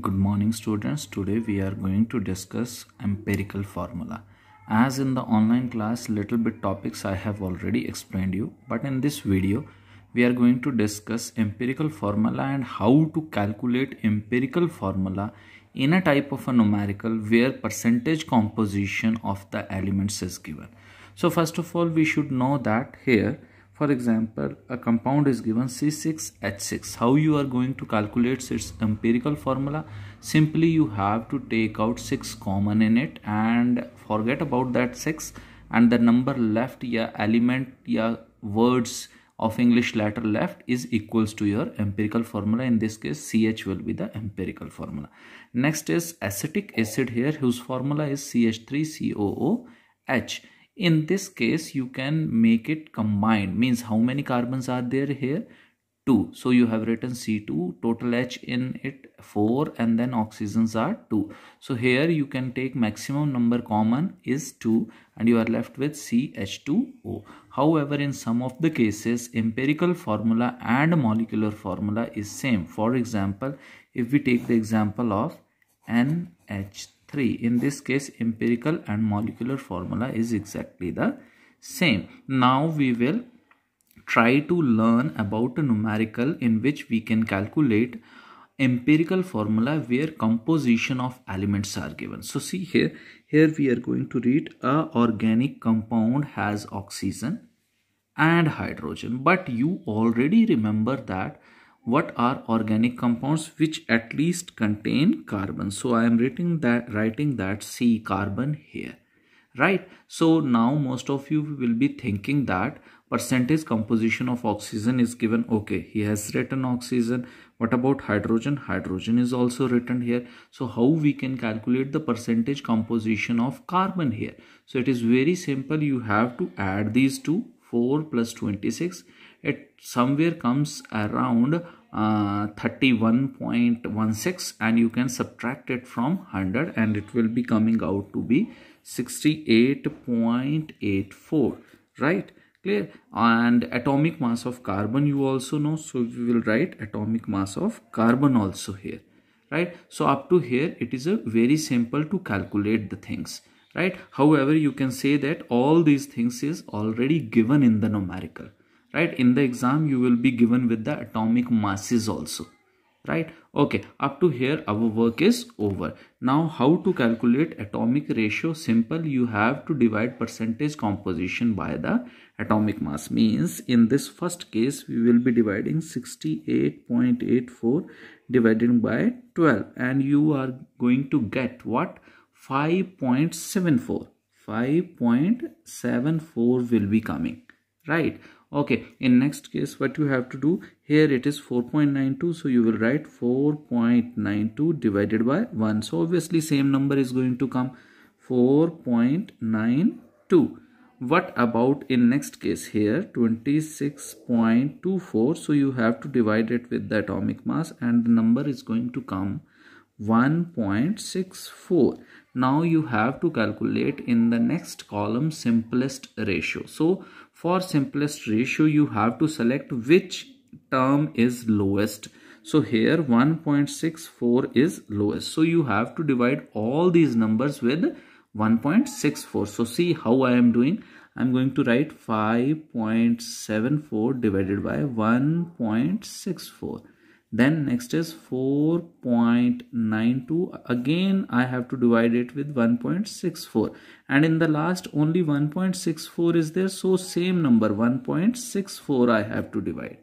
Good morning students. Today we are going to discuss empirical formula. As in the online class little bit topics I have already explained you but in this video we are going to discuss empirical formula and how to calculate empirical formula in a type of a numerical where percentage composition of the elements is given. So first of all we should know that here for example, a compound is given C6H6. How you are going to calculate its empirical formula? Simply you have to take out 6 common in it and forget about that 6 and the number left yeah element yeah words of English letter left is equals to your empirical formula. In this case, CH will be the empirical formula. Next is acetic acid here whose formula is CH3COOH in this case you can make it combined means how many carbons are there here 2 so you have written c2 total h in it 4 and then oxygens are 2 so here you can take maximum number common is 2 and you are left with ch2o however in some of the cases empirical formula and molecular formula is same for example if we take the example of nh 3 in this case empirical and molecular formula is exactly the same now we will try to learn about a numerical in which we can calculate empirical formula where composition of elements are given so see here here we are going to read a organic compound has oxygen and hydrogen but you already remember that what are organic compounds which at least contain carbon so i am writing that writing that c carbon here right so now most of you will be thinking that percentage composition of oxygen is given okay he has written oxygen what about hydrogen hydrogen is also written here so how we can calculate the percentage composition of carbon here so it is very simple you have to add these two 4 plus 26 it somewhere comes around uh, 31.16 and you can subtract it from 100 and it will be coming out to be 68.84 right clear and atomic mass of carbon you also know so we will write atomic mass of carbon also here right so up to here it is a very simple to calculate the things right however you can say that all these things is already given in the numerical right in the exam you will be given with the atomic masses also right okay up to here our work is over now how to calculate atomic ratio simple you have to divide percentage composition by the atomic mass means in this first case we will be dividing 68.84 divided by 12 and you are going to get what 5.74 5.74 will be coming right okay in next case what you have to do here it is 4.92 so you will write 4.92 divided by 1 so obviously same number is going to come 4.92 what about in next case here 26.24 so you have to divide it with the atomic mass and the number is going to come 1.64 now you have to calculate in the next column simplest ratio so for simplest ratio you have to select which term is lowest so here 1.64 is lowest so you have to divide all these numbers with 1.64 so see how i am doing i'm going to write 5.74 divided by 1.64 then next is 4.92 again i have to divide it with 1.64 and in the last only 1.64 is there so same number 1.64 i have to divide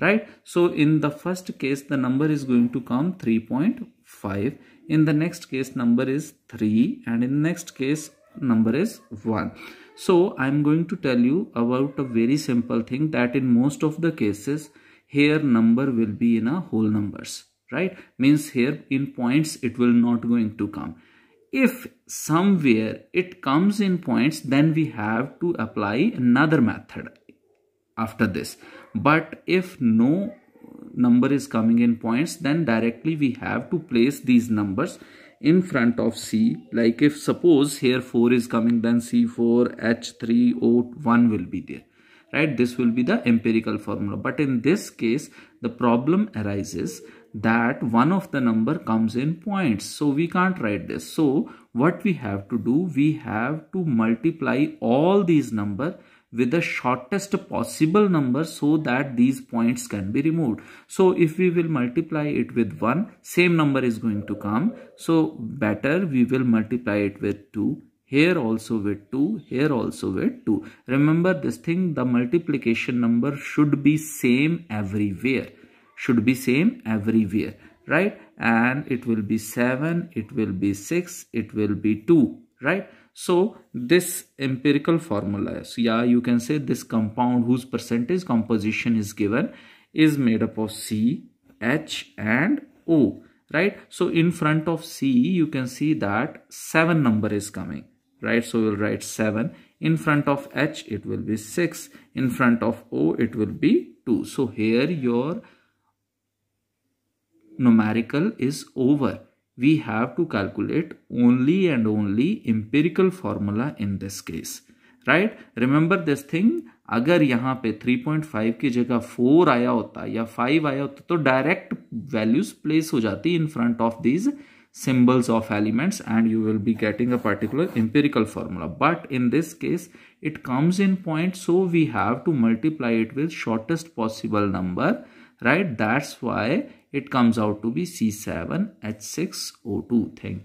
right so in the first case the number is going to come 3.5 in the next case number is 3 and in next case number is 1 so i'm going to tell you about a very simple thing that in most of the cases here number will be in a whole numbers right means here in points it will not going to come if somewhere it comes in points then we have to apply another method after this but if no number is coming in points then directly we have to place these numbers in front of c like if suppose here 4 is coming then c4 h3 o1 will be there right this will be the empirical formula but in this case the problem arises that one of the number comes in points so we can't write this so what we have to do we have to multiply all these number with the shortest possible number so that these points can be removed. So if we will multiply it with 1, same number is going to come. So better we will multiply it with 2 here also with 2, here also with 2. Remember this thing, the multiplication number should be same everywhere. Should be same everywhere, right? And it will be 7, it will be 6, it will be 2, right? So this empirical formula, so yeah, you can say this compound whose percentage composition is given is made up of C, H and O, right? So in front of C, you can see that 7 number is coming right? So we'll write 7. In front of H, it will be 6. In front of O, it will be 2. So here your numerical is over. We have to calculate only and only empirical formula in this case, right? Remember this thing, अगर यहाँ पे 3.5 की जगह 4 आया होता या 5 आया होता तो direct values place हो जाती in front of these symbols of elements and you will be getting a particular empirical formula but in this case it comes in point so we have to multiply it with shortest possible number right that's why it comes out to be c7h6o2 thank you